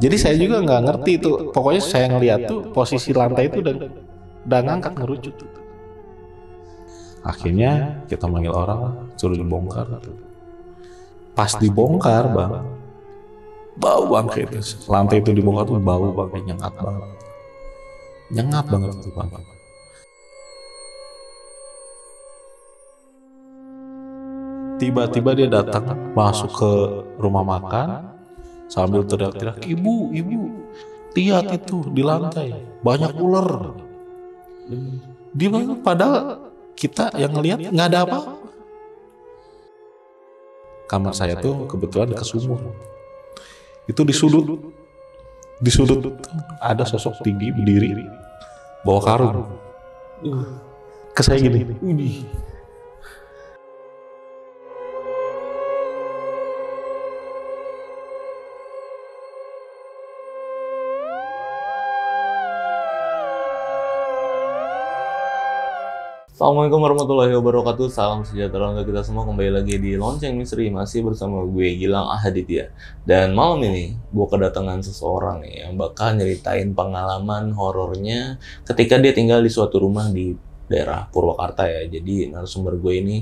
Jadi saya juga nggak ngerti itu. Pokoknya saya ngeliat tuh posisi lantai itu dan dan ngangkat ngerucut. Akhirnya kita manggil orang suruh dibongkar. Pas dibongkar bang, bau bangke itu. Lantai itu dibongkar tuh bau bangke nyengat banget. Nyengat banget itu bang. Tiba-tiba dia datang masuk ke rumah makan, sambil teriak-teriak, "Ibu, ibu, lihat itu di lantai banyak ular." Di mana padahal kita yang ngelihat nggak ada apa. Kamar saya tuh kebetulan ke sumur. Itu di sudut di sudut ada sosok tinggi berdiri bawa karung. Ke saya gini. Assalamualaikum warahmatullahi wabarakatuh Salam sejahtera untuk kita semua Kembali lagi di Lonceng Misteri Masih bersama gue Gilang Ahaditya Dan malam ini gue kedatangan seseorang nih Yang bakal nyeritain pengalaman horornya Ketika dia tinggal di suatu rumah di daerah Purwakarta ya Jadi narasumber gue ini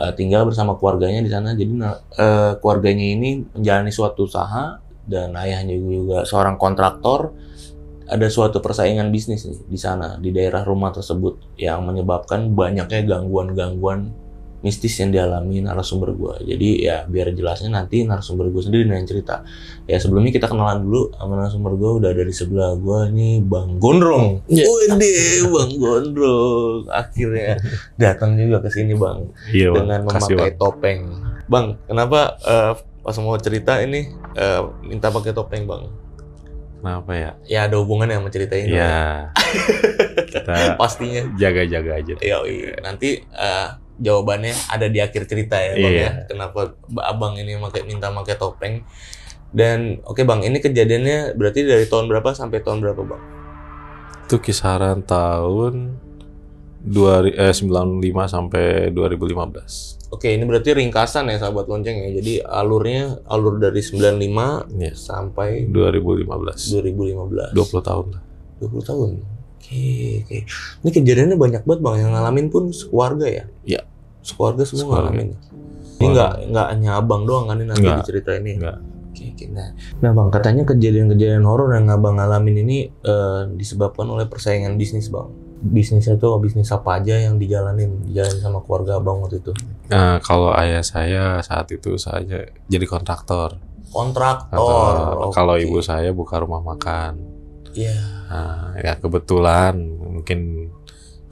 uh, tinggal bersama keluarganya di sana Jadi uh, keluarganya ini menjalani suatu usaha Dan ayahnya juga seorang kontraktor ada suatu persaingan bisnis nih di sana di daerah rumah tersebut yang menyebabkan banyaknya gangguan-gangguan mistis yang dialami narasumber gue. Jadi ya biar jelasnya nanti narasumber gue sendiri nanya cerita. Ya sebelumnya kita kenalan dulu sama narasumber gue udah dari sebelah gue nih Bang Gondrong. Yeah. Wede Bang Gondrong akhirnya datang juga ke sini Bang yeah, dengan bang. memakai Kasih, topeng. Bang, kenapa uh, pas mau cerita ini uh, minta pakai topeng Bang? apa ya? Ya ada hubungan yang menceritain. Ya. kita pastinya jaga-jaga aja. Iya, nanti uh, jawabannya ada di akhir cerita ya, Bang iya. ya. Kenapa Abang ini make, minta pakai topeng? Dan oke okay, Bang, ini kejadiannya berarti dari tahun berapa sampai tahun berapa, Bang? Itu kisaran tahun 2, eh, 95 sampai 2015. Oke, ini berarti ringkasan ya sahabat lonceng ya. Jadi alurnya alur dari 95 yeah. Iya. sampai 2015. 2015. 20 tahun. lah. 20 tahun. Oke, oke. Ini kejadiannya banyak banget Bang yang ngalamin pun sekeluarga ya? Iya. Keluarga Sekeluarga semua sekeluarga. ngalamin. Ya? Ini nggak enggak hanya abang doang kan ini nanti enggak. cerita ini. Enggak. Ya? Oke, oke. nah. nah bang katanya kejadian-kejadian horor yang abang ngalamin ini uh, disebabkan oleh persaingan bisnis bang bisnisnya itu bisnis apa aja yang dijalanin dijalanin sama keluarga abang waktu itu? Uh, kalau ayah saya saat itu saja jadi kontraktor. Kontraktor. Atau, Kalau ibu saya buka rumah makan. Iya. Yeah. Uh, ya kebetulan mungkin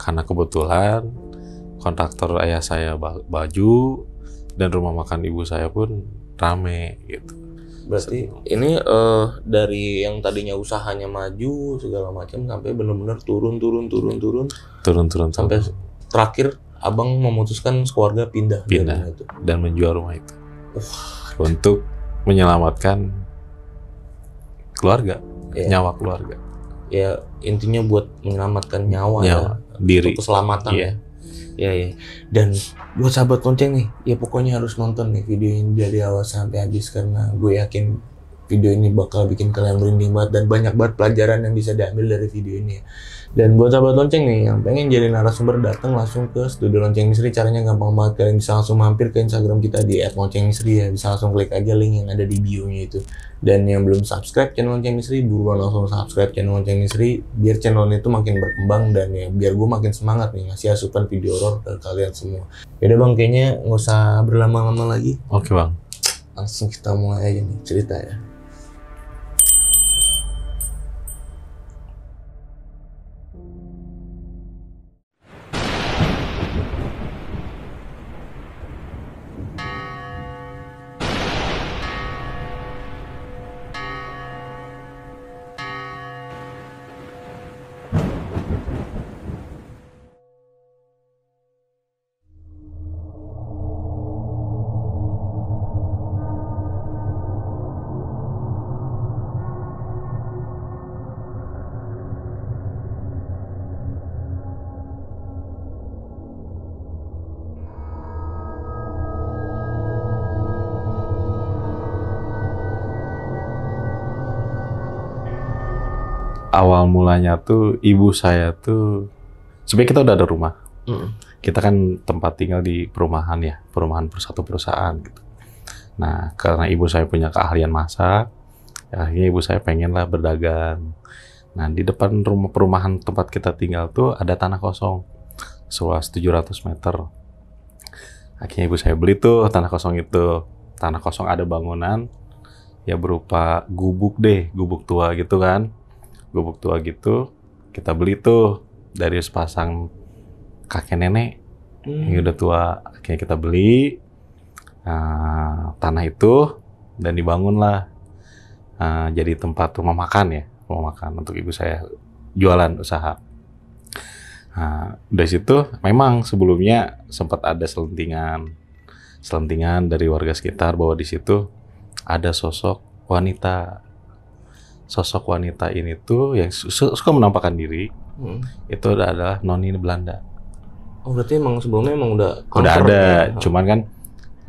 karena kebetulan kontraktor ayah saya baju dan rumah makan ibu saya pun rame gitu. Berarti ini uh, dari yang tadinya usahanya maju segala macam sampai benar-benar turun turun turun turun turun turun sampai terakhir abang memutuskan keluarga pindah pindah dari itu. dan menjual rumah itu oh. untuk menyelamatkan keluarga yeah. nyawa keluarga ya intinya buat menyelamatkan nyawa, ya, nyawa. Ya, diri keselamatan yeah. Ya ya ya dan buat sahabat lonceng nih ya pokoknya harus nonton nih video ini dari awal sampai habis karena gue yakin video ini bakal bikin kalian merinding banget dan banyak banget pelajaran yang bisa diambil dari video ini. Dan buat sahabat lonceng nih yang pengen jadi narasumber datang langsung ke studio lonceng misteri caranya gampang banget kalian bisa langsung mampir ke Instagram kita di @loncengmisteri ya bisa langsung klik aja link yang ada di bio-nya itu. Dan yang belum subscribe channel lonceng misteri buruan langsung subscribe channel lonceng misteri biar channel itu makin berkembang dan ya biar gue makin semangat nih ngasih asupan video horor ke kalian semua. Yaudah bang kayaknya nggak usah berlama-lama lagi. Oke okay, bang langsung kita mulai aja nih cerita ya. tuh ibu saya tuh sebenarnya kita udah ada rumah. Mm. Kita kan tempat tinggal di perumahan ya, perumahan satu perusahaan gitu. Nah, karena ibu saya punya keahlian masak, ya akhirnya ibu saya pengen lah berdagang. Nah, di depan rumah perumahan tempat kita tinggal tuh ada tanah kosong seluas 700 meter. Akhirnya ibu saya beli tuh tanah kosong itu. Tanah kosong ada bangunan ya berupa gubuk deh, gubuk tua gitu kan gubuk tua gitu kita beli tuh dari sepasang kakek nenek hmm. yang udah tua akhirnya kita beli uh, tanah itu dan dibangunlah uh, eh, jadi tempat rumah makan ya rumah makan untuk ibu saya jualan usaha Nah, dari situ memang sebelumnya sempat ada selentingan selentingan dari warga sekitar bahwa di situ ada sosok wanita sosok wanita ini tuh yang suka menampakkan diri hmm. itu adalah noni Belanda. Oh berarti emang sebelumnya emang udah udah gitu ada, ya? cuman kan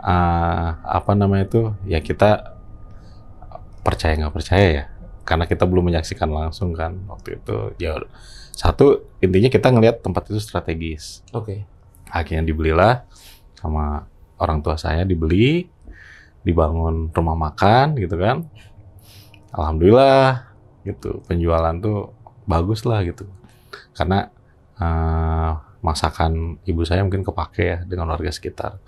uh, apa namanya itu ya kita percaya nggak percaya ya karena kita belum menyaksikan langsung kan waktu itu ya satu intinya kita ngelihat tempat itu strategis. Oke. Okay. Akhirnya dibelilah sama orang tua saya dibeli dibangun rumah makan gitu kan alhamdulillah gitu penjualan tuh bagus lah gitu karena uh, masakan ibu saya mungkin kepake ya dengan warga sekitar.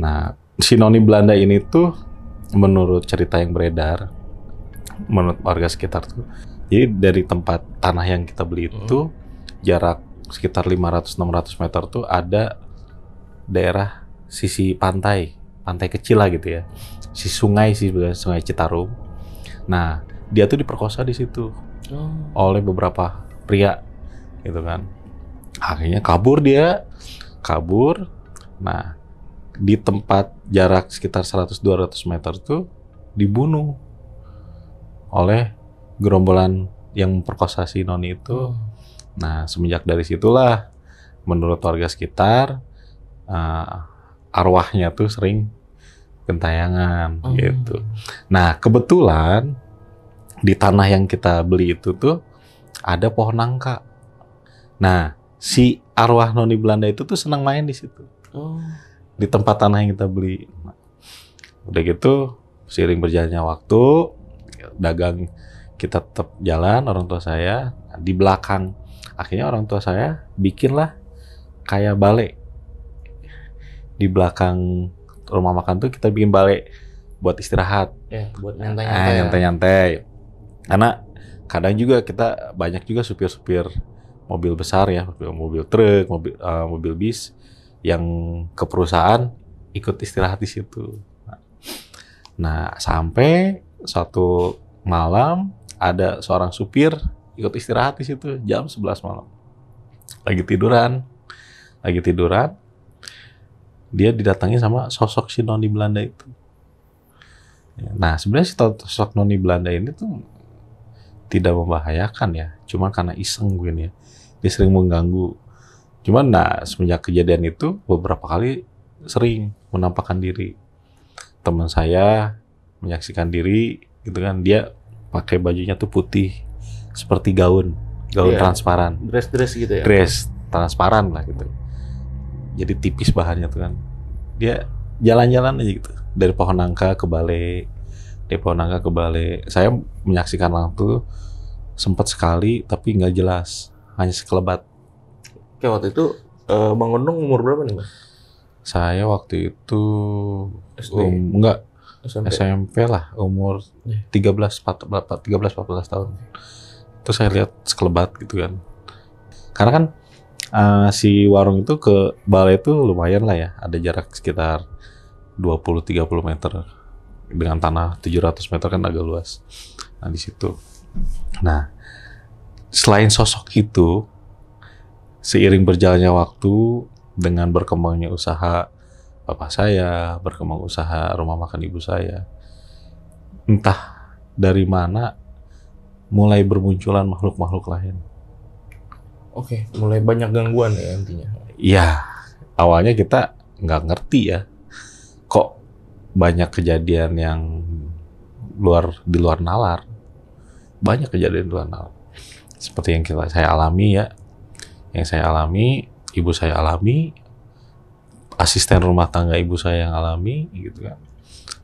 Nah, si noni Belanda ini tuh menurut cerita yang beredar menurut warga sekitar tuh. Jadi dari tempat tanah yang kita beli hmm. itu hmm. jarak sekitar 500-600 meter tuh ada daerah sisi pantai, pantai kecil lah gitu ya. Si sungai sih sungai Citarum Nah, dia tuh diperkosa di situ oh. oleh beberapa pria gitu kan. Akhirnya kabur dia, kabur. Nah, di tempat jarak sekitar 100-200 meter tuh dibunuh oleh gerombolan yang memperkosa si Noni itu. Oh. Nah, semenjak dari situlah menurut warga sekitar uh, arwahnya tuh sering gentayangan hmm. gitu. Nah, kebetulan di tanah yang kita beli itu tuh ada pohon nangka. Nah, si arwah noni Belanda itu tuh senang main di situ. Oh. Di tempat tanah yang kita beli. Nah, udah gitu seiring berjalannya waktu dagang kita tetap jalan orang tua saya di belakang akhirnya orang tua saya bikinlah kayak balik di belakang rumah makan tuh kita bikin balik buat istirahat. Ya, buat nah, nyantai-nyantai. Eh, nyantai-nyantai. Ya. Karena kadang juga kita banyak juga supir-supir mobil besar ya, mobil, mobil truk, mobil uh, mobil bis yang ke perusahaan ikut istirahat di situ. Nah, sampai suatu malam ada seorang supir ikut istirahat di situ jam 11 malam. Lagi tiduran. Lagi tiduran, dia didatangi sama sosok si noni Belanda itu. Ya, nah, sebenarnya si sosok noni Belanda ini tuh tidak membahayakan ya, cuma karena iseng gue nih ya. Dia sering mengganggu. Cuman nah semenjak kejadian itu beberapa kali sering menampakkan diri. Teman saya menyaksikan diri gitu kan dia pakai bajunya tuh putih seperti gaun, gaun yeah. transparan. Dress-dress gitu ya. Dress transparan lah gitu jadi tipis bahannya tuh kan dia jalan-jalan aja gitu dari pohon nangka ke balai dari pohon nangka ke balai saya menyaksikan langsung sempat sekali tapi nggak jelas hanya sekelebat oke waktu itu uh, bang Gondong umur berapa nih bang saya waktu itu SD? Um, enggak SMP. SMP lah umur 13 14 13 14 tahun terus saya lihat sekelebat gitu kan karena kan uh, si warung itu ke balai itu lumayan lah ya ada jarak sekitar 20-30 meter dengan tanah 700 meter kan agak luas nah di situ nah selain sosok itu seiring berjalannya waktu dengan berkembangnya usaha bapak saya berkembang usaha rumah makan ibu saya entah dari mana mulai bermunculan makhluk-makhluk lain Oke, okay, mulai banyak gangguan ya intinya. Iya, awalnya kita nggak ngerti ya, kok banyak kejadian yang luar di luar nalar, banyak kejadian di luar nalar. Seperti yang kita saya alami ya, yang saya alami, ibu saya alami, asisten rumah tangga ibu saya yang alami, gitu kan.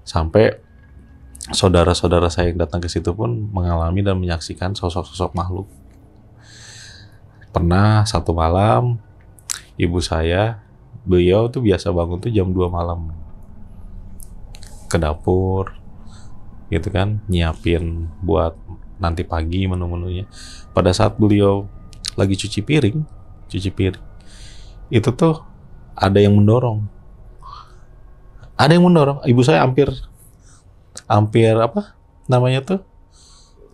Sampai saudara-saudara saya yang datang ke situ pun mengalami dan menyaksikan sosok-sosok makhluk pernah satu malam ibu saya beliau tuh biasa bangun tuh jam 2 malam ke dapur gitu kan nyiapin buat nanti pagi menu-menunya pada saat beliau lagi cuci piring cuci piring itu tuh ada yang mendorong ada yang mendorong ibu saya hampir hampir apa namanya tuh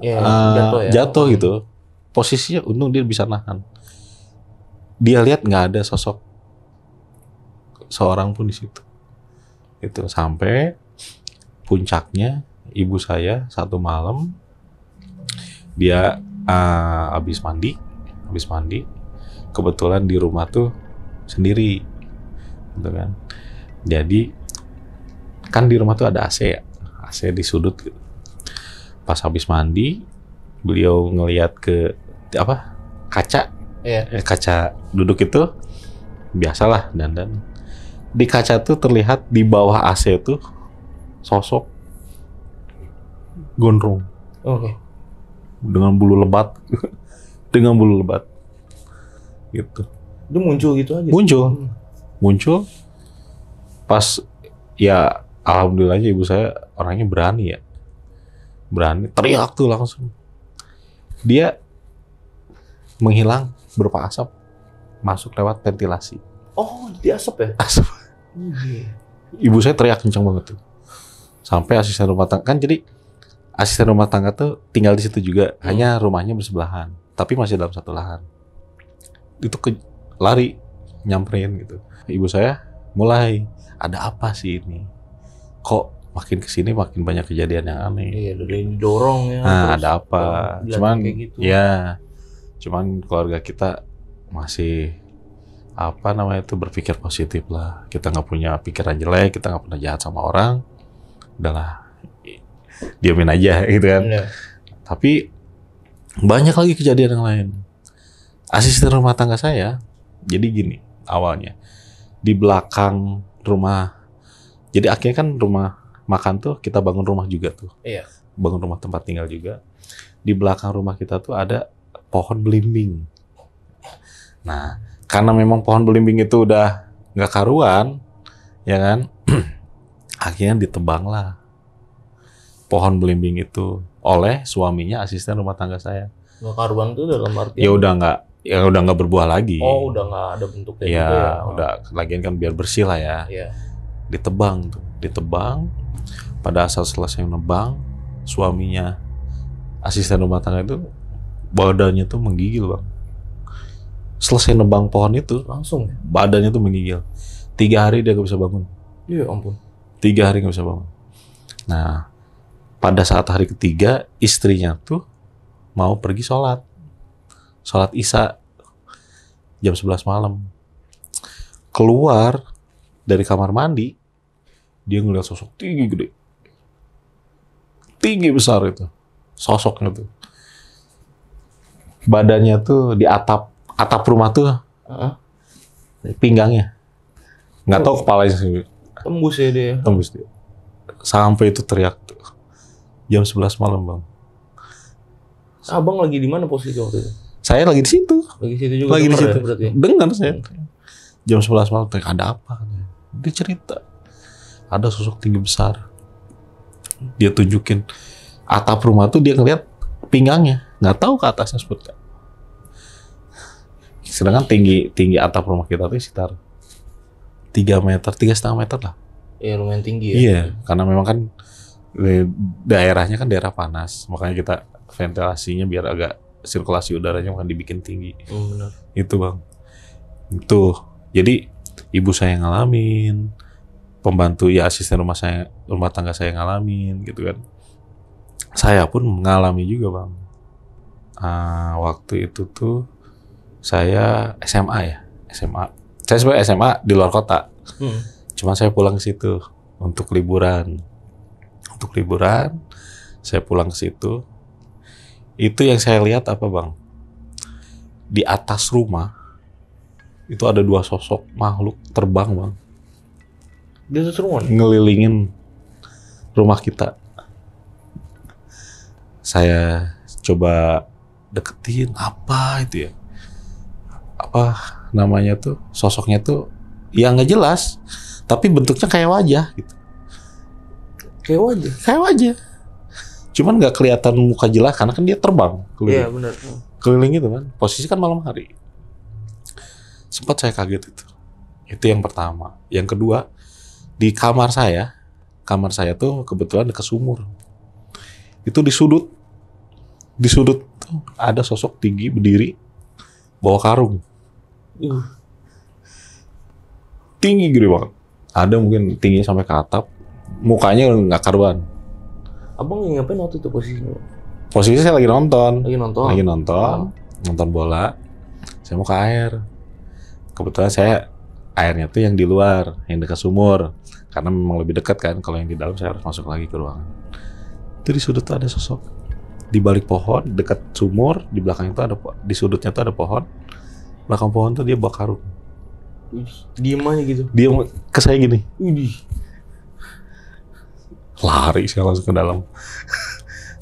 ya, uh, jatuh, ya. jatuh gitu posisinya untung dia bisa nahan dia lihat nggak ada sosok seorang pun di situ itu sampai puncaknya ibu saya satu malam dia uh, habis mandi habis mandi kebetulan di rumah tuh sendiri gitu kan jadi kan di rumah tuh ada AC ya AC di sudut gitu pas habis mandi beliau ngeliat ke apa kaca yeah. Iya. kaca duduk itu biasalah dan dan di kaca tuh terlihat di bawah AC itu sosok gondrong okay. dengan bulu lebat dengan bulu lebat gitu itu muncul gitu aja muncul hmm. muncul pas ya alhamdulillah aja ibu saya orangnya berani ya berani teriak tuh langsung dia menghilang berupa asap masuk lewat ventilasi. Oh, jadi asap ya? Asap. Oh, iya. Ibu saya teriak kencang banget tuh. Sampai asisten rumah tangga kan jadi asisten rumah tangga tuh tinggal di situ juga, hmm. hanya rumahnya bersebelahan, tapi masih dalam satu lahan. Itu ke, lari nyamperin gitu. Ibu saya mulai ada apa sih ini? Kok makin ke sini makin banyak kejadian yang aneh. Iya, dari didorong ya. Nah, ada apa? Cuman kayak gitu. ya cuman keluarga kita masih apa namanya itu berpikir positif lah kita nggak punya pikiran jelek kita nggak pernah jahat sama orang udahlah diamin aja gitu kan ya. tapi banyak lagi kejadian yang lain asisten rumah tangga saya jadi gini awalnya di belakang rumah jadi akhirnya kan rumah makan tuh kita bangun rumah juga tuh iya. bangun rumah tempat tinggal juga di belakang rumah kita tuh ada pohon belimbing. Nah, karena memang pohon belimbing itu udah nggak karuan, ya kan? Akhirnya ditebang lah pohon belimbing itu oleh suaminya asisten rumah tangga saya. Nggak karuan tuh dalam arti ya udah nggak ya udah nggak berbuah lagi. Oh, udah nggak ada bentuknya. Ya, ya. udah oh. lagian kan biar bersih lah ya. Iya. Ditebang tuh, ditebang. Pada asal selesai nebang, suaminya asisten rumah tangga itu badannya tuh menggigil bang selesai nebang pohon itu langsung badannya tuh menggigil tiga hari dia gak bisa bangun iya ampun tiga hari gak bisa bangun nah pada saat hari ketiga istrinya tuh mau pergi sholat sholat isya jam 11 malam keluar dari kamar mandi dia ngeliat sosok tinggi gede tinggi besar itu sosoknya tuh badannya tuh di atap atap rumah tuh uh-huh. pinggangnya nggak tahu oh. kepalanya sih tembus ya dia ya? tembus dia sampai itu teriak tuh jam 11 malam bang abang lagi di mana posisi waktu itu saya lagi di situ lagi di situ juga lagi di situ ya, dengar saya hmm. jam 11 malam teriak ada apa dia cerita ada sosok tinggi besar dia tunjukin atap rumah tuh dia ngeliat pinggangnya nggak tahu ke atasnya sebut apa. Sedangkan tinggi tinggi atap rumah kita itu sekitar tiga meter, tiga setengah meter lah. Iya lumayan tinggi ya. Iya, karena memang kan daerahnya kan daerah panas, makanya kita ventilasinya biar agak sirkulasi udaranya bukan dibikin tinggi. Mm, benar. Itu bang. Itu. Jadi ibu saya ngalamin, pembantu ya asisten rumah saya rumah tangga saya ngalamin gitu kan. Saya pun mengalami juga bang uh, waktu itu tuh saya SMA ya SMA saya sebenarnya SMA di luar kota hmm. cuma saya pulang ke situ untuk liburan untuk liburan saya pulang ke situ itu yang saya lihat apa bang di atas rumah itu ada dua sosok makhluk terbang bang di atas rumah ngelilingin rumah kita saya coba deketin apa itu ya apa namanya tuh sosoknya tuh yang nggak jelas tapi bentuknya kayak wajah gitu kayak wajah kayak wajah cuman nggak kelihatan muka jelas karena kan dia terbang keliling iya bener. Hmm. keliling itu kan posisi kan malam hari sempat saya kaget itu itu yang pertama yang kedua di kamar saya kamar saya tuh kebetulan dekat sumur itu di sudut di sudut itu ada sosok tinggi berdiri bawa karung. Iya. Tinggi gede banget. Ada mungkin tinggi sampai ke atap. Mukanya nggak karuan. Abang ngapain waktu itu posisinya? Posisinya saya lagi nonton. Lagi nonton. Lagi nonton. Ah. Nonton bola. Saya mau ke air. Kebetulan saya airnya tuh yang di luar, yang dekat sumur. Karena memang lebih dekat kan. Kalau yang di dalam saya harus masuk lagi ke ruangan. Jadi sudut tuh ada sosok di balik pohon dekat sumur di belakang itu ada di sudutnya itu ada pohon belakang pohon tuh dia bakar karung diem aja gitu dia ke saya gini Udih. lari saya langsung ke dalam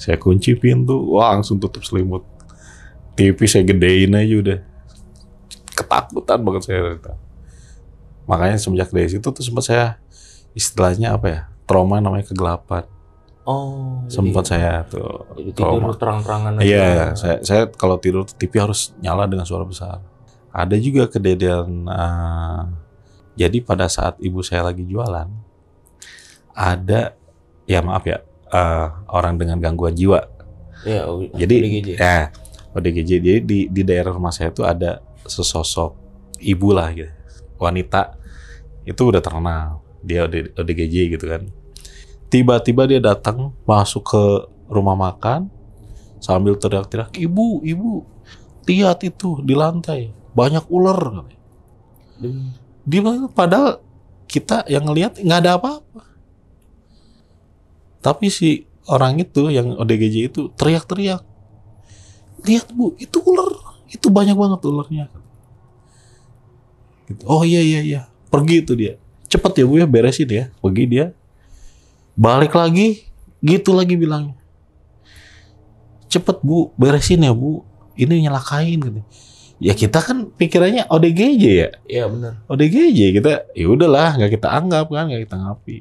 saya kunci pintu wah langsung tutup selimut TV saya gedein aja udah ketakutan banget saya cerita makanya semenjak dari situ tuh sempat saya istilahnya apa ya trauma namanya kegelapan Oh. Sempat saya tuh. Jadi tidur terang-terangan. Iya, saya, saya kalau tidur TV harus nyala dengan suara besar. Ada juga kejadian. Uh, jadi pada saat ibu saya lagi jualan, ada, ya maaf ya, uh, orang dengan gangguan jiwa. Ya, jadi, ODGJ. ya, ODGJ. Jadi di, di daerah rumah saya itu ada sesosok ibu lah, gitu, wanita itu udah terkenal dia udah ODGJ gitu kan tiba-tiba dia datang masuk ke rumah makan sambil teriak-teriak ibu ibu lihat itu di lantai banyak ular di padahal kita yang ngelihat nggak ada apa-apa tapi si orang itu yang ODGJ itu teriak-teriak lihat bu itu ular itu banyak banget ularnya gitu. oh iya iya iya pergi itu dia cepet ya bu ya beresin ya pergi dia Balik lagi, gitu lagi bilangnya. Cepet bu, beresin ya bu. Ini nyelakain gitu. Ya kita kan pikirannya ODGJ ya. ya benar. ODGJ kita ya udahlah nggak kita anggap kan nggak kita ngapi.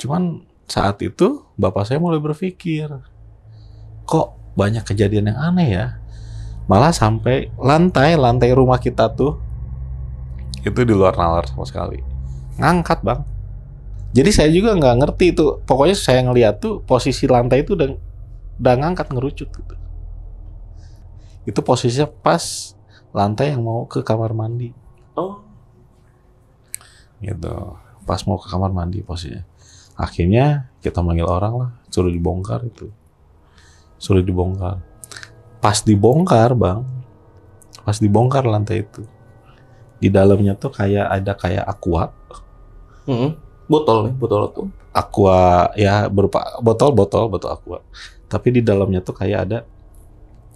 Cuman saat itu bapak saya mulai berpikir kok banyak kejadian yang aneh ya. Malah sampai lantai lantai rumah kita tuh itu di luar nalar sama sekali. Ngangkat bang. Jadi saya juga nggak ngerti itu. Pokoknya saya ngeliat tuh posisi lantai itu udah, udah ngangkat ngerucut gitu. Itu posisinya pas lantai yang mau ke kamar mandi. Oh. Gitu. Pas mau ke kamar mandi posisinya. Akhirnya kita manggil orang lah, suruh dibongkar itu. Suruh dibongkar. Pas dibongkar, Bang. Pas dibongkar lantai itu. Di dalamnya tuh kayak ada kayak aqua. Mm -hmm botol nih, botol aku. Aqua ya berupa botol botol botol aqua. Tapi di dalamnya tuh kayak ada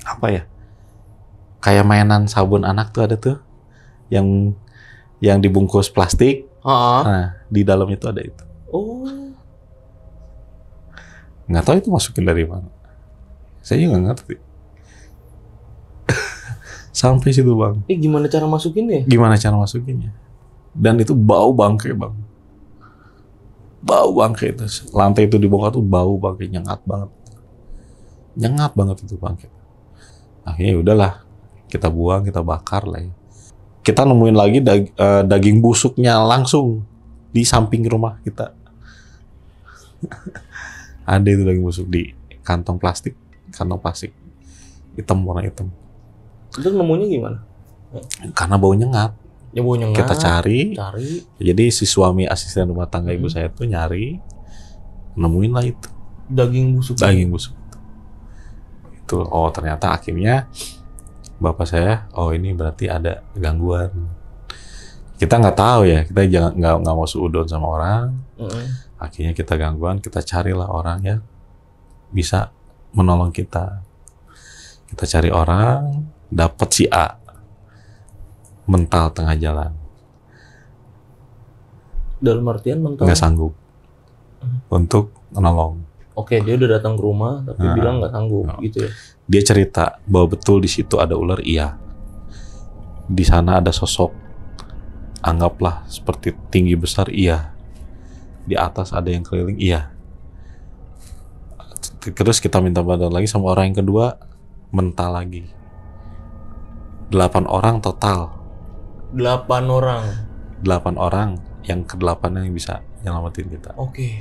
apa ya? Kayak mainan sabun anak tuh ada tuh yang yang dibungkus plastik. Uh -huh. Nah, di dalamnya tuh ada itu. Oh. Nggak tahu itu masukin dari mana. Saya juga nggak ngerti. Sampai situ bang. Eh gimana cara masukinnya? Gimana cara masukinnya? Dan itu bau bangke bang bau bangkit. itu lantai itu dibongkar tuh bau bangkit, nyengat banget nyengat banget itu bangkit. akhirnya ya udahlah kita buang kita bakar lah ya. kita nemuin lagi eh, daging busuknya langsung di samping rumah kita ada itu daging busuk di kantong plastik kantong plastik hitam warna hitam itu nemunya gimana karena bau nyengat kita cari. cari. Jadi si suami asisten rumah tangga hmm. ibu saya itu nyari, nemuin lah itu. Daging busuk. Daging busuk. Itu oh ternyata akhirnya bapak saya oh ini berarti ada gangguan. Kita nggak tahu ya, kita jangan nggak nggak mau suudon sama orang. Hmm. Akhirnya kita gangguan, kita carilah orang ya bisa menolong kita. Kita cari orang, dapat si A mental tengah jalan dalam artian mental nggak sanggup hmm. untuk menolong oke okay, dia udah datang ke rumah tapi nah, bilang nggak sanggup no. Nah. gitu ya dia cerita bahwa betul di situ ada ular iya di sana ada sosok anggaplah seperti tinggi besar iya di atas ada yang keliling iya terus kita minta bantuan lagi sama orang yang kedua mental lagi delapan orang total Delapan orang. Delapan orang. Yang ke delapan yang bisa nyelamatin kita. Oke. Okay.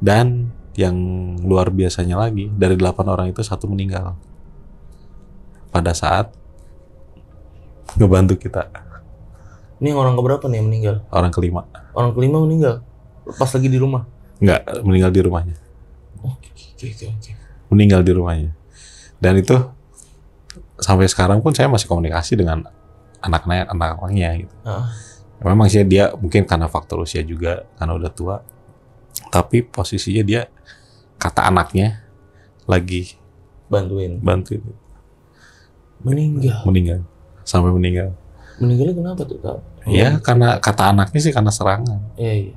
Dan yang luar biasanya lagi dari delapan orang itu satu meninggal pada saat ngebantu kita. Ini orang keberapa nih yang meninggal? Orang kelima. Orang kelima meninggal. Pas lagi di rumah? Enggak, meninggal di rumahnya. Oh, oke, Meninggal di rumahnya. Dan itu sampai sekarang pun saya masih komunikasi dengan anaknya anak-anaknya gitu. Uh. Ah. Memang sih dia mungkin karena faktor usia juga karena udah tua. Tapi posisinya dia kata anaknya lagi bantuin. Bantuin. Meninggal. Meninggal. Sampai meninggal. Meninggalnya kenapa tuh kak? Iya, karena kata anaknya sih karena serangan. Iya, iya.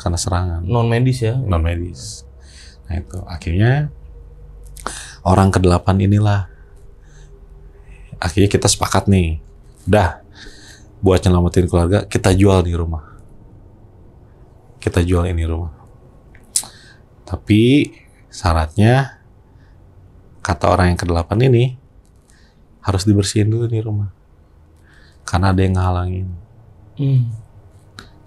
Karena serangan. Non medis ya? Non medis. Nah itu akhirnya orang ke delapan inilah akhirnya kita sepakat nih dah buat nyelamatin keluarga kita jual nih rumah kita jual ini rumah tapi syaratnya kata orang yang ke-8 ini harus dibersihin dulu di rumah karena ada yang ngehalangin hmm.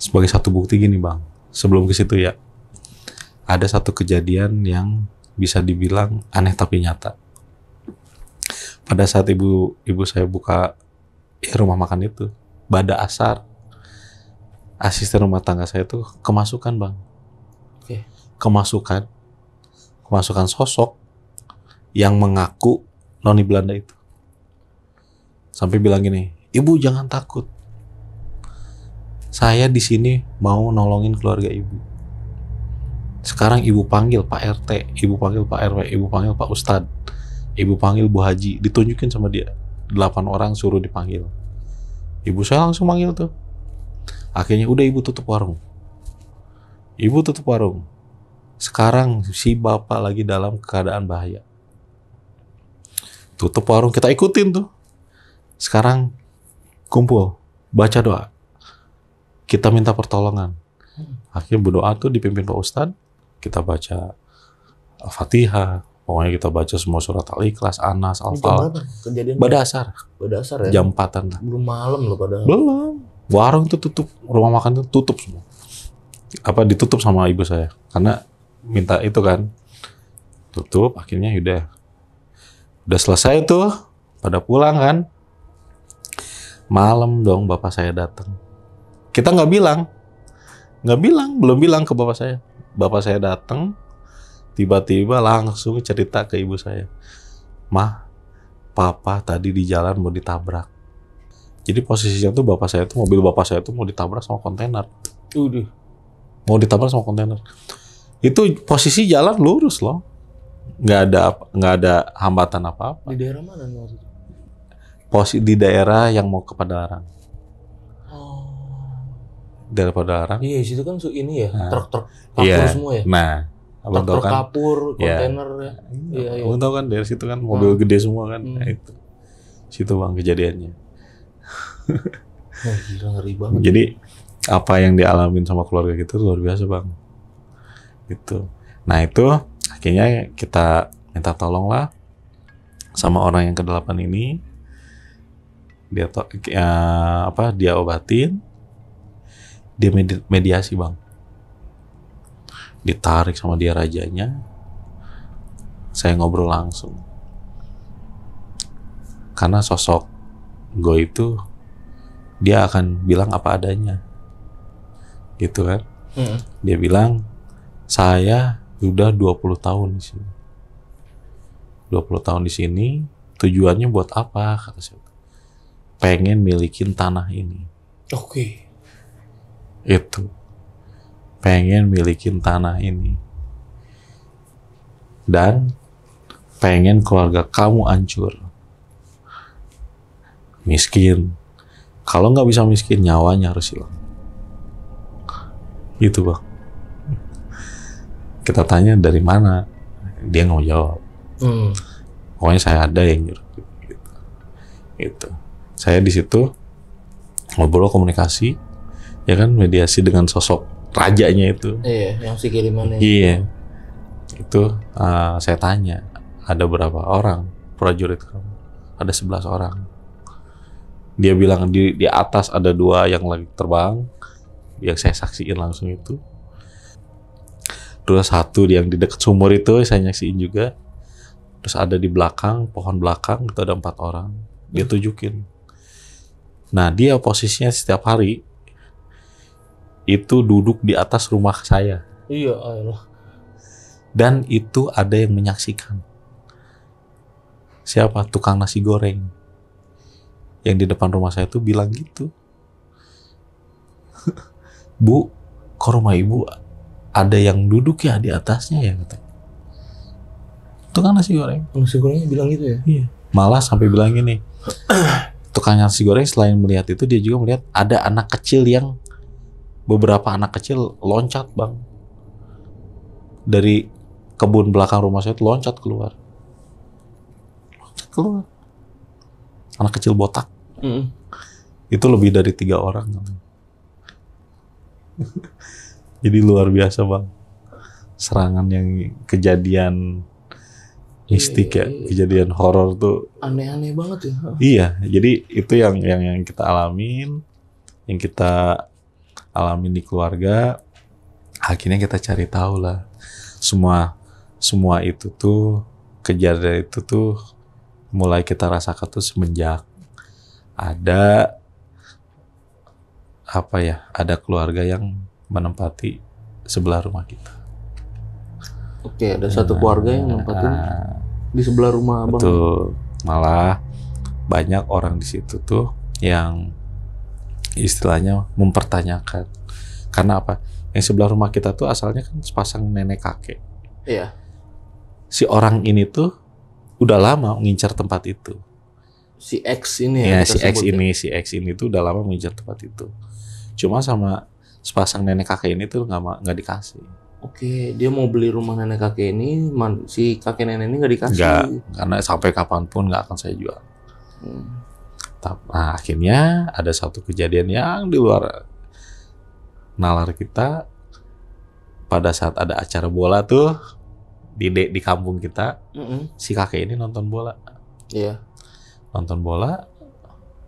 sebagai satu bukti gini bang sebelum ke situ ya ada satu kejadian yang bisa dibilang aneh tapi nyata pada saat ibu ibu saya buka ya rumah makan itu. Bada asar, asisten rumah tangga saya itu, kemasukan bang. Okay. Kemasukan, kemasukan sosok yang mengaku noni Belanda itu. Sampai bilang gini, ibu jangan takut. Saya di sini mau nolongin keluarga ibu sekarang ibu panggil Pak RT, ibu panggil Pak RW, ibu panggil Pak Ustadz, ibu panggil Bu Haji, ditunjukin sama dia delapan orang suruh dipanggil. Ibu saya langsung manggil tuh. Akhirnya udah ibu tutup warung. Ibu tutup warung. Sekarang si bapak lagi dalam keadaan bahaya. Tutup warung kita ikutin tuh. Sekarang kumpul, baca doa. Kita minta pertolongan. Akhirnya berdoa tuh dipimpin Pak Ustadz, kita baca Al-Fatihah, Pokoknya kita baca semua surat Al-Ikhlas, Anas, Al-Fal. asar. Pada asar ya? Jam 4 Belum malam loh pada. Belum. Warung itu tutup, rumah makan itu tutup semua. Apa ditutup sama ibu saya. Karena minta itu kan. Tutup, akhirnya udah. Udah selesai tuh, pada pulang kan. Malam dong bapak saya datang. Kita nggak bilang. Nggak bilang, belum bilang ke bapak saya. Bapak saya datang, tiba-tiba langsung cerita ke ibu saya mah papa tadi di jalan mau ditabrak jadi posisinya tuh bapak saya tuh mobil bapak saya tuh mau ditabrak sama kontainer Udah. mau ditabrak sama kontainer itu posisi jalan lurus loh nggak ada nggak ada hambatan apa apa di daerah mana maksudnya posisi di daerah yang mau ke Padalarang oh. daerah Padalarang iya situ kan ini ya nah. truk-truk nah. Truk -truk, iya. semua ya nah Abang tahu kan? kapur, iya. kontainer. Ya. ya. iya. ya. tahu kan dari situ kan mobil hmm. gede semua kan. Hmm. Nah, itu. Situ Bang kejadiannya. oh, gila ngeri banget. Jadi apa yang dialamin sama keluarga kita luar biasa, Bang. itu. Nah, itu akhirnya kita minta tolong lah sama orang yang kedelapan ini. Dia to ya, apa dia obatin. Dia mediasi, Bang ditarik sama dia rajanya saya ngobrol langsung karena sosok gue itu dia akan bilang apa adanya gitu kan hmm. dia bilang saya sudah 20 tahun di sini 20 tahun di sini tujuannya buat apa kata saya pengen milikin tanah ini oke okay. itu pengen milikin tanah ini dan pengen keluarga kamu hancur miskin kalau nggak bisa miskin nyawanya harus hilang itu bang kita tanya dari mana dia nggak jawab hmm. pokoknya saya ada yang nyuruh gitu. gitu saya di situ ngobrol komunikasi ya kan mediasi dengan sosok rajanya itu. Iya, yang si kirimannya. Iya. Itu uh, saya tanya, ada berapa orang prajurit kamu? Ada 11 orang. Dia bilang di di atas ada dua yang lagi terbang, yang saya saksiin langsung itu. Terus satu yang di dekat sumur itu saya nyaksiin juga. Terus ada di belakang, pohon belakang itu ada empat orang. Dia hmm. tunjukin. Nah dia posisinya setiap hari itu duduk di atas rumah saya. Iya Allah. Dan itu ada yang menyaksikan. Siapa? Tukang nasi goreng. Yang di depan rumah saya itu bilang gitu. Bu, kok rumah ibu ada yang duduk ya di atasnya ya Tukang nasi goreng. Nasi gorengnya bilang gitu ya? Iya. Malah sampai bilang gini. tukang nasi goreng selain melihat itu dia juga melihat ada anak kecil yang beberapa anak kecil loncat bang dari kebun belakang rumah saya itu loncat keluar loncat keluar anak kecil botak mm. itu lebih dari tiga orang jadi luar biasa bang serangan yang kejadian mistik ya iya, iya, iya. kejadian horor tuh aneh-aneh banget ya iya jadi itu yang yang yang kita alamin yang kita alamin di keluarga akhirnya kita cari tahu lah semua semua itu tuh kejadian itu tuh mulai kita rasakan tuh semenjak ada apa ya ada keluarga yang menempati sebelah rumah kita. Oke ada nah, satu keluarga yang menempati nah, di sebelah rumah abang. Betul malah banyak orang di situ tuh yang istilahnya mempertanyakan karena apa yang sebelah rumah kita tuh asalnya kan sepasang nenek kakek iya si orang ini tuh udah lama ngincar tempat itu si X ini ya, ya si X ini si X ini tuh udah lama ngincar tempat itu cuma sama sepasang nenek kakek ini tuh nggak nggak dikasih Oke, dia mau beli rumah nenek kakek ini, si kakek nenek ini nggak dikasih. Gak, karena sampai kapanpun nggak akan saya jual. Hmm nah, akhirnya ada satu kejadian yang di luar nalar kita pada saat ada acara bola tuh di di, di kampung kita mm -hmm. si kakek ini nonton bola iya yeah. nonton bola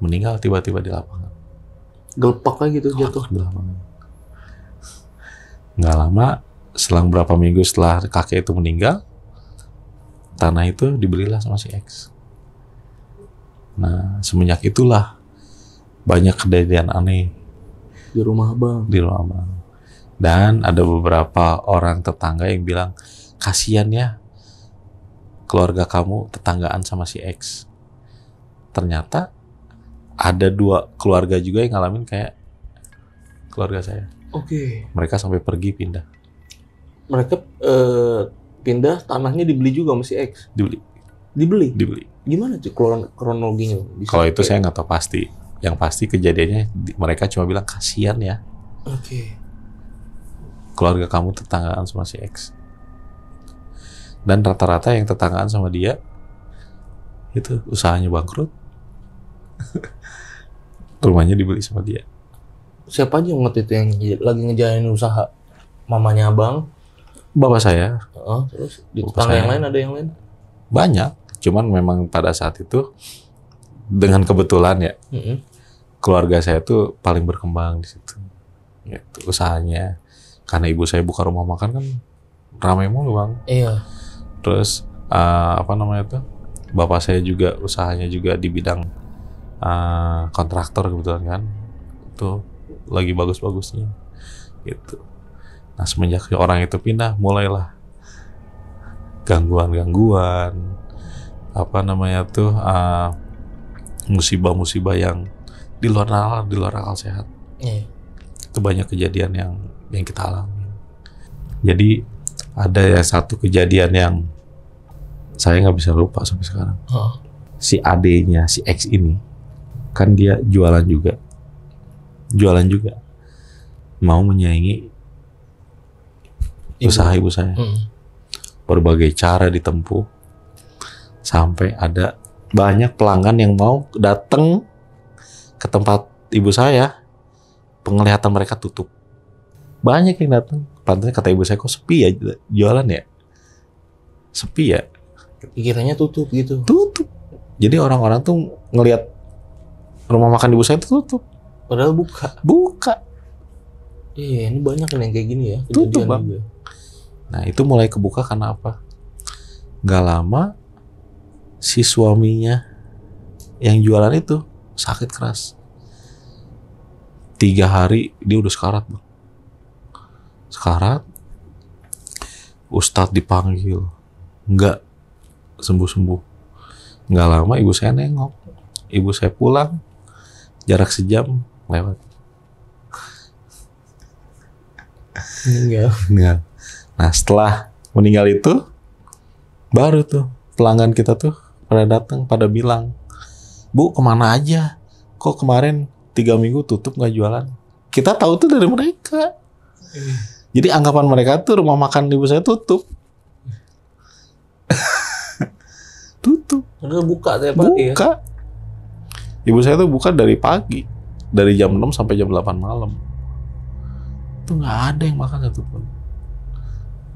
meninggal tiba-tiba di lapangan gelpak lagi gitu jatuh di lapangan nggak lama selang berapa minggu setelah kakek itu meninggal tanah itu dibelilah sama si X Nah, semenjak itulah banyak kejadian aneh di rumah abang. Di rumah abang. Dan ada beberapa orang tetangga yang bilang kasihan ya keluarga kamu tetanggaan sama si X. Ternyata ada dua keluarga juga yang ngalamin kayak keluarga saya. Oke. Okay. Mereka sampai pergi pindah. Mereka uh, pindah tanahnya dibeli juga sama si X. Dibeli Dibeli. Dibeli. Gimana sih kron kronologinya? Kalau itu saya nggak tahu pasti. Yang pasti kejadiannya mereka cuma bilang kasihan ya. Oke. Okay. Keluarga kamu tetanggaan sama si X. Dan rata-rata yang tetanggaan sama dia itu usahanya bangkrut. Rumahnya dibeli sama dia. Siapa aja yang itu yang lagi ngejalanin usaha? Mamanya abang? Bapak saya. Oh, terus di tetangga yang lain ada yang lain? Banyak Cuman memang pada saat itu dengan kebetulan ya mm -hmm. keluarga saya tuh paling berkembang di situ. Gitu, usahanya karena ibu saya buka rumah makan kan ramai mulu bang. Iya. Terus uh, apa namanya tuh? Bapak saya juga usahanya juga di bidang uh, kontraktor kebetulan kan. Itu lagi bagus-bagusnya. Gitu. Nah semenjak orang itu pindah mulailah gangguan-gangguan apa namanya tuh ah, musibah-musibah yang di luar nalar, di luar akal sehat. Yeah. Itu banyak kejadian yang yang kita alami. Jadi ada ya satu kejadian yang saya nggak bisa lupa sampai sekarang. Huh. Oh. Si adenya nya si X ini, kan dia jualan juga, jualan juga, mau menyaingi ibu. usaha ibu saya. Hmm. Berbagai cara ditempuh sampai ada banyak pelanggan yang mau datang ke tempat ibu saya penglihatan mereka tutup banyak yang datang pantesnya kata ibu saya kok sepi ya jualan ya sepi ya pikirannya tutup gitu tutup jadi orang-orang tuh ngelihat rumah makan ibu saya itu tutup padahal buka buka iya ini banyak kan yang kayak gini ya tutup bang nah itu mulai kebuka karena apa nggak lama si suaminya yang jualan itu sakit keras. Tiga hari dia udah sekarat bang. Sekarat, Ustadz dipanggil, nggak sembuh-sembuh. Nggak lama ibu saya nengok, ibu saya pulang, jarak sejam lewat. Meninggal. Nah setelah meninggal itu, baru tuh pelanggan kita tuh pada datang pada bilang bu kemana aja kok kemarin tiga minggu tutup nggak jualan kita tahu tuh dari mereka jadi anggapan mereka tuh rumah makan ibu saya tutup tutup Karena buka tiap pagi ya. buka ya? ibu saya tuh buka dari pagi dari jam 6 sampai jam 8 malam itu nggak ada yang makan pun.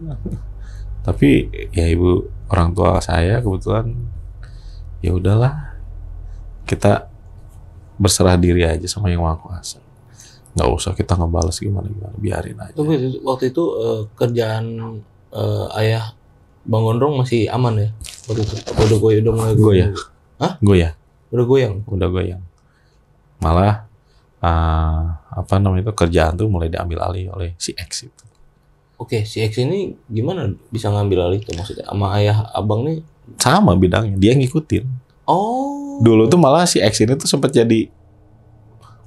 tapi ya ibu orang tua saya kebetulan ya udahlah kita berserah diri aja sama yang maha kuasa nggak usah kita ngebales gimana gimana biarin aja Tapi waktu itu uh, kerjaan uh, ayah bang gondrong masih aman ya waktu itu udah goyang udah mulai goyang Hah? goyang udah goyang udah goyang malah uh, apa namanya itu kerjaan tuh mulai diambil alih oleh si X itu oke si X ini gimana bisa ngambil alih itu maksudnya sama ayah abang nih sama bidangnya dia ngikutin oh dulu tuh malah si X ini tuh sempat jadi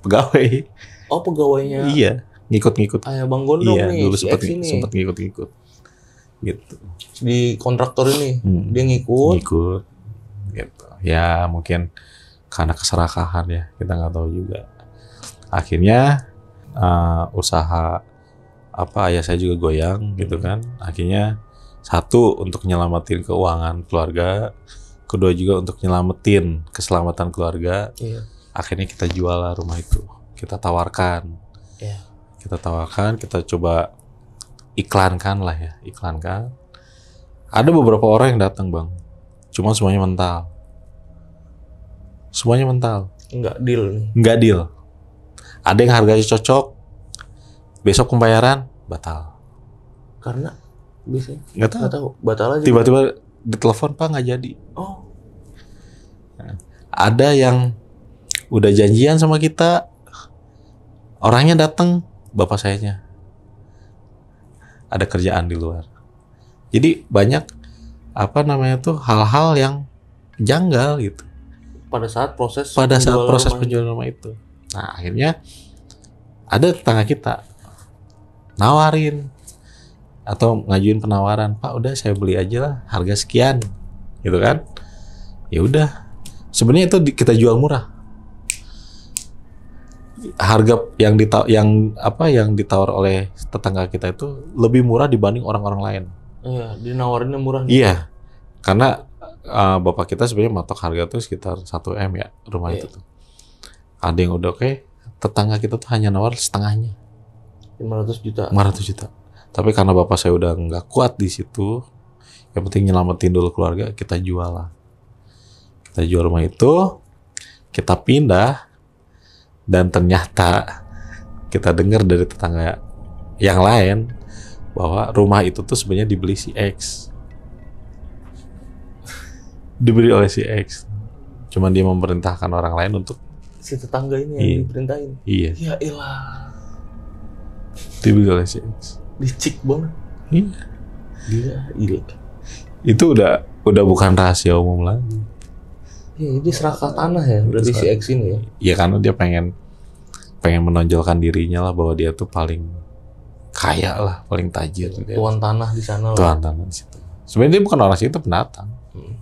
pegawai oh pegawainya iya ngikut-ngikut ayah ya, bang Gondong iya, nih dulu si sempat ngikut-ngikut gitu di kontraktor ini hmm. dia ngikut ngikut gitu ya mungkin karena keserakahan ya kita nggak tahu juga akhirnya uh, usaha apa ayah saya juga goyang gitu kan akhirnya satu untuk nyelamatin keuangan keluarga, kedua juga untuk nyelamatin keselamatan keluarga. Iya. Akhirnya kita jual lah rumah itu. Kita tawarkan. Iya. Kita tawarkan, kita coba iklankan lah ya, iklankan. Ada beberapa orang yang datang, Bang. Cuma semuanya mental. Semuanya mental. Enggak deal. Enggak deal. Ada yang harganya cocok, besok pembayaran batal. Karena biasanya? Nggak tahu. Batal aja. Tiba-tiba ditelepon pak nggak jadi. Oh. Nah, ada yang udah janjian sama kita, orangnya datang, bapak sayanya ada kerjaan di luar. Jadi banyak apa namanya tuh hal-hal yang janggal gitu. Pada saat proses pada saat proses penjualan rumah itu. Nah akhirnya ada tetangga kita nawarin atau ngajuin penawaran pak udah saya beli aja lah harga sekian gitu kan ya udah sebenarnya itu kita jual murah harga yang dita yang apa yang ditawar oleh tetangga kita itu lebih murah dibanding orang-orang lain iya dinawarinnya murah gitu. iya karena uh, bapak kita sebenarnya matok harga tuh sekitar 1 m ya rumah iya. itu tuh ada yang udah oke okay, tetangga kita tuh hanya nawar setengahnya 500 juta 500 juta tapi karena bapak saya udah nggak kuat di situ, yang penting nyelamatin dulu keluarga, kita jual lah. Kita jual rumah itu, kita pindah, dan ternyata kita dengar dari tetangga yang lain bahwa rumah itu tuh sebenarnya dibeli si X. dibeli oleh si X. Cuman dia memerintahkan orang lain untuk si tetangga ini yang iya. diperintahin. Iya. Ya ilah Dibeli oleh si X licik banget iya gila gila itu udah udah bukan rahasia umum lagi ya, ini serakah tanah ya berarti si X ini ya Iya karena dia pengen pengen menonjolkan dirinya lah bahwa dia tuh paling kaya lah paling tajir tuan dia. tanah di sana tuan lah. tanah di situ sebenarnya dia bukan orang situ pendatang hmm.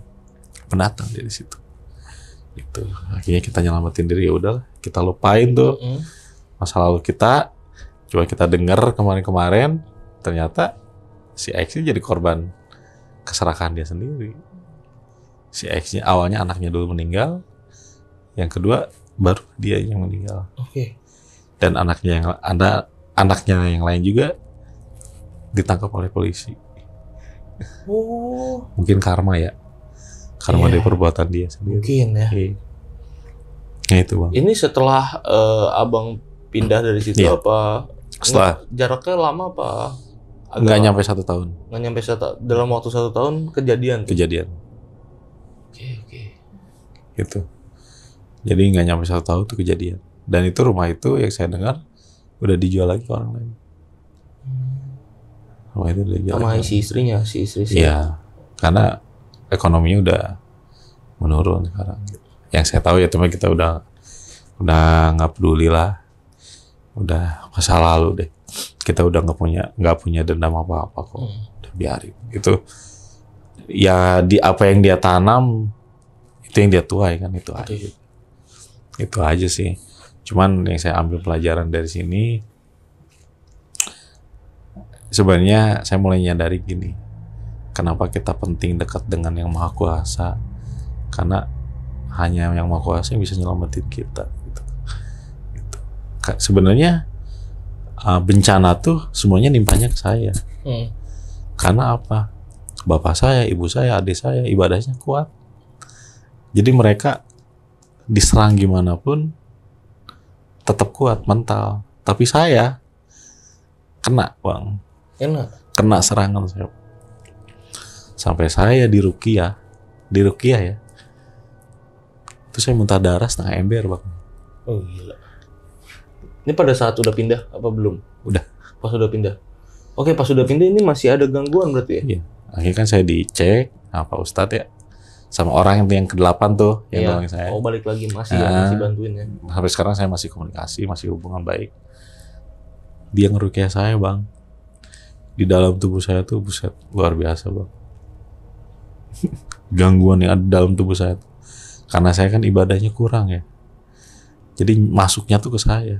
pendatang dia di situ itu akhirnya kita nyelamatin diri ya udahlah kita lupain tuh hmm. masa lalu kita Coba kita dengar kemarin-kemarin, ternyata si X ini jadi korban keserakahan dia sendiri. Si X nya awalnya anaknya dulu meninggal, yang kedua baru dia yang meninggal. Oke. Dan anaknya yang ada anaknya yang lain juga ditangkap oleh polisi. Oh. Mungkin karma ya. Karma yeah. dari perbuatan dia sendiri. Mungkin ya. Okay. Iya. Ya nah, itu bang. Ini setelah uh, abang pindah dari situ yeah. apa setelah jaraknya lama apa? nggak nyampe satu tahun. Nggak nyampe satu dalam waktu satu tahun kejadian. Kejadian. Oke oke. itu Jadi nggak nyampe satu tahun itu kejadian. Dan itu rumah itu yang saya dengar udah dijual lagi ke orang lain. Hmm. Rumah itu udah dijual. Sama lagi. si istrinya, si istri sih. Iya. Karena ekonominya udah menurun sekarang. Yang saya tahu ya teman kita udah udah nggak peduli lah udah masa lalu deh kita udah nggak punya nggak punya dendam apa apa kok hmm. udah biarin itu ya di apa yang dia tanam itu yang dia tuai kan itu aja itu aja sih cuman yang saya ambil pelajaran dari sini sebenarnya saya mulai nyadari gini kenapa kita penting dekat dengan yang maha kuasa karena hanya yang maha kuasa yang bisa nyelamatin kita sebenarnya uh, bencana tuh semuanya nimpanya ke saya. Hmm. Karena apa? Bapak saya, ibu saya, adik saya ibadahnya kuat. Jadi mereka diserang gimana pun tetap kuat mental. Tapi saya kena, Bang. Kena. Kena serangan saya. Sampai saya di Rukia, di Rukia ya. Terus saya muntah darah setengah ember, Bang. Oh gila ini pada saat udah pindah apa belum? Udah. Pas udah pindah. Oke, pas udah pindah ini masih ada gangguan berarti ya? Iya. Akhirnya kan saya dicek apa ustad Ustadz ya sama orang yang, yang ke-8 tuh yang iya. saya. Oh, balik lagi masih nah, ya, ah. masih bantuin ya. Sampai sekarang saya masih komunikasi, masih hubungan baik. Dia ngerukia saya, Bang. Di dalam tubuh saya tuh buset, luar biasa, Bang. Gangguan yang ada dalam tubuh saya. Tuh. Karena saya kan ibadahnya kurang ya. Jadi masuknya tuh ke saya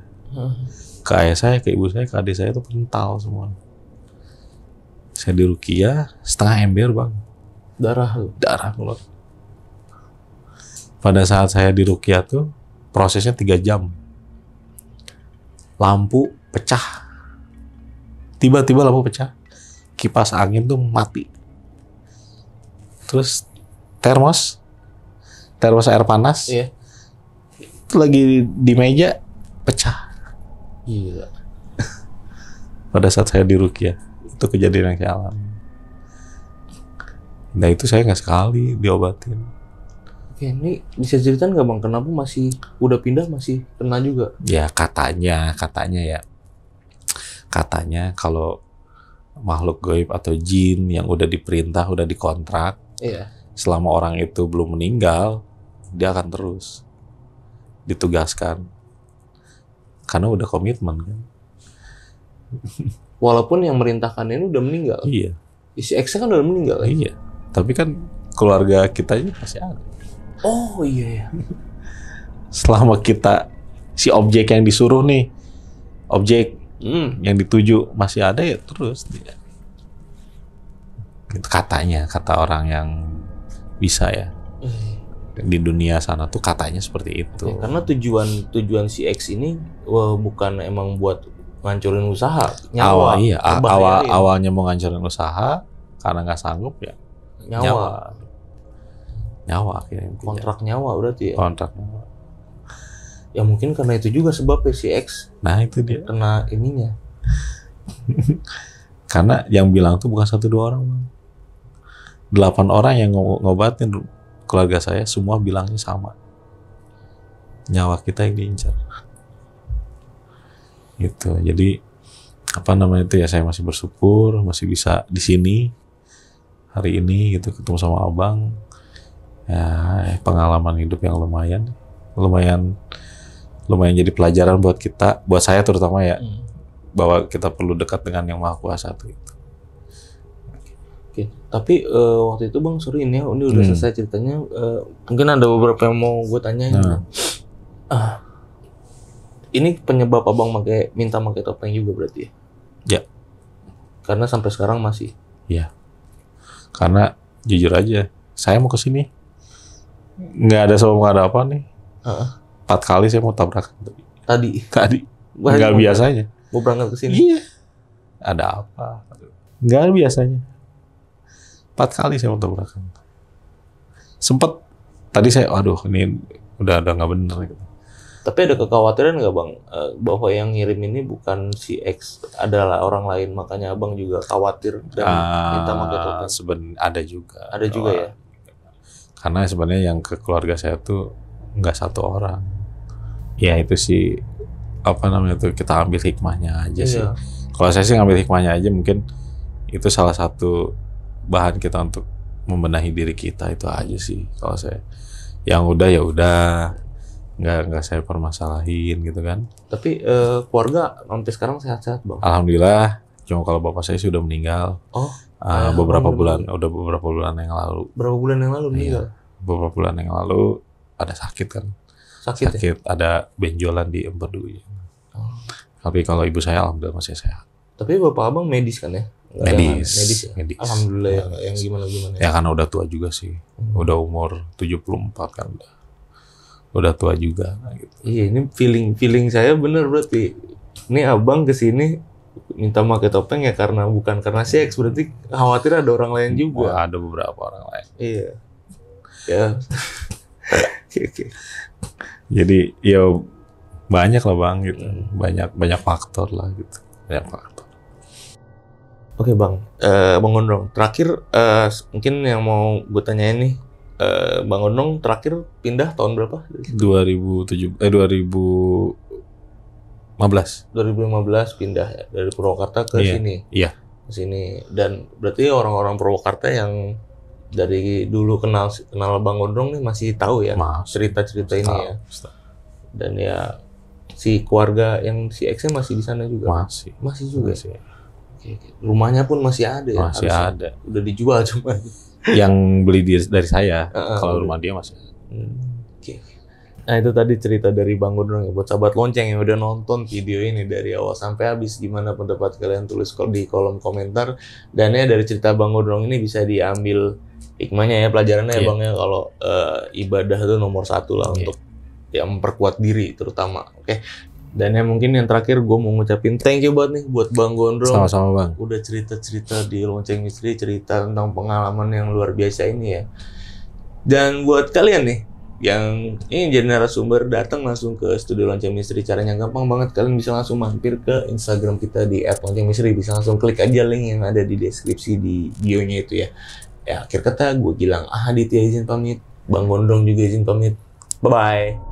ke ayah saya ke ibu saya ke adik saya itu kental semua saya di rukia setengah ember bang darah darah keluar pada saat saya di rukia tuh prosesnya tiga jam lampu pecah tiba-tiba lampu pecah kipas angin tuh mati terus termos termos air panas iya. itu lagi di meja pecah Gila. Pada saat saya di Rukia, itu kejadian yang saya alami. Nah itu saya nggak sekali diobatin. Oke, ini bisa cerita nggak bang, kenapa masih udah pindah masih kena juga? Ya katanya, katanya ya, katanya kalau makhluk gaib atau jin yang udah diperintah, udah dikontrak, iya. selama orang itu belum meninggal, dia akan terus ditugaskan karena udah komitmen kan. Walaupun yang merintahkan ini udah meninggal. Iya. Si X kan udah meninggal. Kan? Iya. Tapi kan keluarga kita ini masih ada. Oh iya. iya. Selama kita si objek yang disuruh nih, objek hmm. yang dituju masih ada ya terus Itu katanya, kata orang yang bisa ya. Eh. Di dunia sana tuh katanya seperti itu. Ya, karena tujuan tujuan si X ini wah, eh, bukan emang buat ngancurin usaha nyawa awal, iya awal ya. awalnya mau ngancurin usaha karena nggak sanggup ya nyawa nyawa, nyawa akhirnya kontrak nyawa berarti ya kontrak nyawa ya mungkin karena itu juga sebab PCX. X nah itu dia kena ininya karena yang bilang tuh bukan satu dua orang delapan orang yang ngobatin keluarga saya semua bilangnya sama nyawa kita yang diincar gitu jadi apa namanya itu ya saya masih bersyukur masih bisa di sini hari ini gitu ketemu sama abang ya pengalaman hidup yang lumayan lumayan lumayan jadi pelajaran buat kita buat saya terutama ya hmm. bahwa kita perlu dekat dengan yang maha kuasa itu Oke, tapi uh, waktu itu bang sorry ini ya, ini udah hmm. selesai ceritanya uh, mungkin ada beberapa yang mau gue tanya nah. Uh ini penyebab abang pakai minta pakai topeng juga berarti ya? Ya. Karena sampai sekarang masih. Ya. Karena jujur aja, saya mau ke sini nggak ada sebab nggak ada apa nih. Empat kali saya mau tabrakan tadi. Tadi. Tadi. Nggak biasanya. Mau berangkat ke sini. Iya. Ada apa? Nggak biasanya. Empat kali saya mau tabrakan. Sempat. tadi saya, aduh ini udah ada nggak bener gitu tapi ada kekhawatiran nggak bang eh, bahwa yang ngirim ini bukan si X adalah orang lain makanya abang juga khawatir dan uh, minta maaf ada juga. Ada juga ya. Karena sebenarnya yang ke keluarga saya tuh nggak satu orang. Ya itu si apa namanya tuh kita ambil hikmahnya aja sih. Iya. Kalau saya sih ngambil hikmahnya aja mungkin itu salah satu bahan kita untuk membenahi diri kita itu aja sih kalau saya. Yang udah ya udah nggak nggak saya permasalahin gitu kan tapi uh, keluarga nanti sekarang sehat-sehat bang alhamdulillah cuma kalau bapak saya sudah meninggal oh uh, beberapa bulan udah beberapa bulan yang lalu Beberapa bulan yang lalu iya, beberapa bulan yang lalu ada sakit kan sakit, ya? sakit ya? ada benjolan di empedu ya. oh. tapi kalau ibu saya alhamdulillah masih sehat tapi bapak abang medis kan ya Gak medis, medis, ya? medis. Alhamdulillah ya, yang gimana gimana. Ya. ya karena udah tua juga sih. Hmm. Udah umur 74 kan udah udah tua juga gitu. Iya, ini feeling feeling saya bener berarti. Ini abang ke sini minta pakai topeng ya karena bukan karena seks berarti khawatir ada orang lain juga. Wah, ada beberapa orang lain. Iya. Ya. Oke, oke. Jadi ya banyak lah bang gitu, hmm. banyak banyak faktor lah gitu, banyak faktor. Oke bang, uh, bang Gondrong, terakhir uh, mungkin yang mau gue tanyain ini Eh, Bang Onong terakhir pindah tahun berapa? 2007 eh 2015. 2015 pindah ya, dari Purwakarta ke iya, sini. Iya. Ke sini dan berarti orang-orang Purwakarta yang dari dulu kenal kenal Bang Onong nih masih tahu ya cerita-cerita ini ya. Dan ya si keluarga yang si X masih di sana juga. Masih. Masih juga sih. Rumahnya pun masih ada ya, Masih ada. Udah dijual cuma yang beli di, dari saya. Uh, Kalau rumah dia masih. Hmm. Okay. Nah itu tadi cerita dari Bang Gondrong ya buat sahabat lonceng yang udah nonton video ini dari awal sampai habis gimana pendapat kalian tulis di kolom komentar dan ya dari cerita Bang Gondrong ini bisa diambil hikmahnya ya pelajarannya yeah. ya iya. Bang ya kalau uh, ibadah itu nomor satu lah yeah. untuk yang memperkuat diri terutama oke okay? Dan yang mungkin yang terakhir gue mau ngucapin thank you banget nih buat Bang Gondrong. Sama-sama Bang. Udah cerita-cerita di lonceng misteri, cerita tentang pengalaman yang luar biasa ini ya. Dan buat kalian nih yang ini jenera sumber datang langsung ke studio lonceng misteri caranya gampang banget kalian bisa langsung mampir ke Instagram kita di @loncengmisteri bisa langsung klik aja link yang ada di deskripsi di bio-nya itu ya. Ya akhir kata gue bilang ah Aditya izin pamit, Bang Gondrong juga izin pamit. Bye bye.